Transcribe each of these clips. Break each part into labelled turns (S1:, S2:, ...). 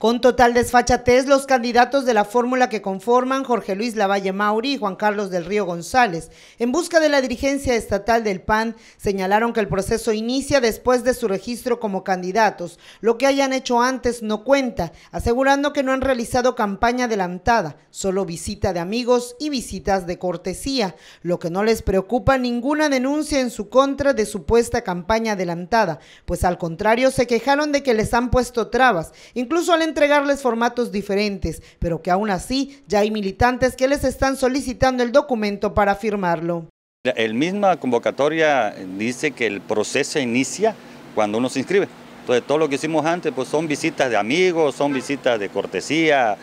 S1: Con total desfachatez, los candidatos de la fórmula que conforman Jorge Luis Lavalle Mauri y Juan Carlos del Río González, en busca de la dirigencia estatal del PAN, señalaron que el proceso inicia después de su registro como candidatos. Lo que hayan hecho antes no cuenta, asegurando que no han realizado campaña adelantada, solo visita de amigos y visitas de cortesía, lo que no les preocupa ninguna denuncia en su contra de supuesta campaña adelantada, pues al contrario se quejaron de que les han puesto trabas, incluso al entregarles formatos diferentes, pero que aún así ya hay militantes que les están solicitando el documento para firmarlo.
S2: El misma convocatoria dice que el proceso inicia cuando uno se inscribe. Entonces todo lo que hicimos antes pues son visitas de amigos, son visitas de cortesía,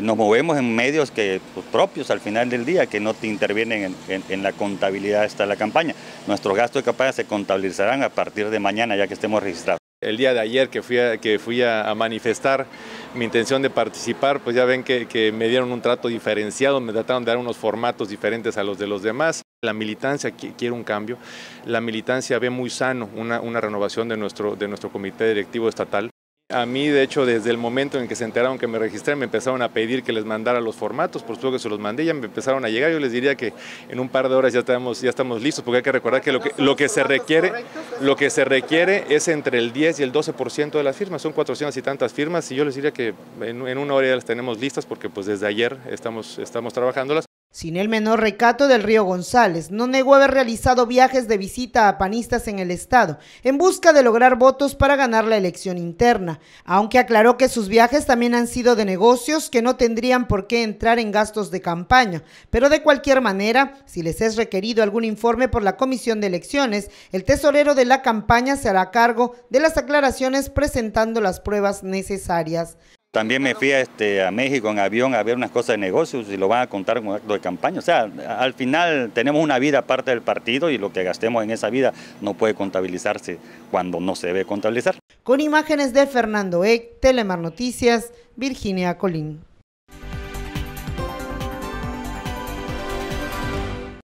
S2: nos movemos en medios que, pues, propios al final del día, que no te intervienen en, la contabilidad esta la campaña. Nuestros gastos de campaña se contabilizarán a partir de mañana ya que estemos registrados.
S3: El día de ayer que fui que fui a manifestar, mi intención de participar, pues ya ven que, me dieron un trato diferenciado, me trataron de dar unos formatos diferentes a los de los demás. La militancia quiere un cambio, la militancia ve muy sano una, renovación de nuestro comité directivo estatal. A mí, de hecho, desde el momento en que se enteraron que me registré, me empezaron a pedir que les mandara los formatos, por supuesto que se los mandé, ya me empezaron a llegar. Yo les diría que en un par de horas ya estamos, ya estamos listos, porque hay que recordar que lo que, lo que se requiere, lo que se requiere es entre el 10 y el 12% de las firmas, son 400 y tantas firmas, y yo les diría que en, una hora ya las tenemos listas, porque pues desde ayer estamos, estamos trabajándolas
S1: sin el menor recato del río González. No negó haber realizado viajes de visita a panistas en el Estado, en busca de lograr votos para ganar la elección interna, aunque aclaró que sus viajes también han sido de negocios que no tendrían por qué entrar en gastos de campaña. Pero de cualquier manera, si les es requerido algún informe por la Comisión de Elecciones, el tesorero de la campaña se hará cargo de las aclaraciones presentando las pruebas necesarias.
S2: También me fui a, este, a México en avión a ver unas cosas de negocios y lo van a contar un acto de campaña. O sea, al final tenemos una vida aparte del partido y lo que gastemos en esa vida no puede contabilizarse cuando no se debe contabilizar.
S1: Con imágenes de Fernando Eck, Telemar Noticias, Virginia Colín.